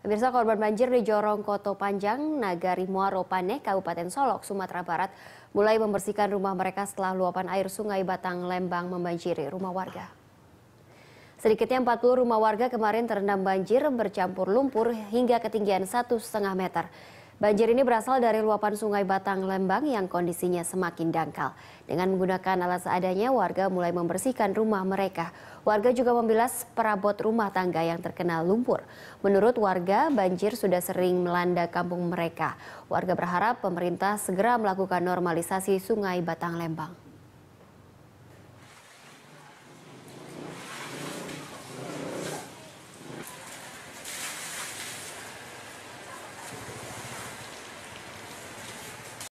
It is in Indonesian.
Pemirsa korban banjir di Jorong Koto Panjang, Nagari Muaro Pane, Kabupaten Solok, Sumatera Barat, mulai membersihkan rumah mereka setelah luapan air sungai Batang Lembang membanjiri rumah warga. Sedikitnya 40 rumah warga kemarin terendam banjir bercampur lumpur hingga ketinggian 1,5 meter. Banjir ini berasal dari luapan sungai Batang Lembang yang kondisinya semakin dangkal. Dengan menggunakan alat seadanya, warga mulai membersihkan rumah mereka. Warga juga membilas perabot rumah tangga yang terkena lumpur. Menurut warga, banjir sudah sering melanda kampung mereka. Warga berharap pemerintah segera melakukan normalisasi sungai Batang Lembang.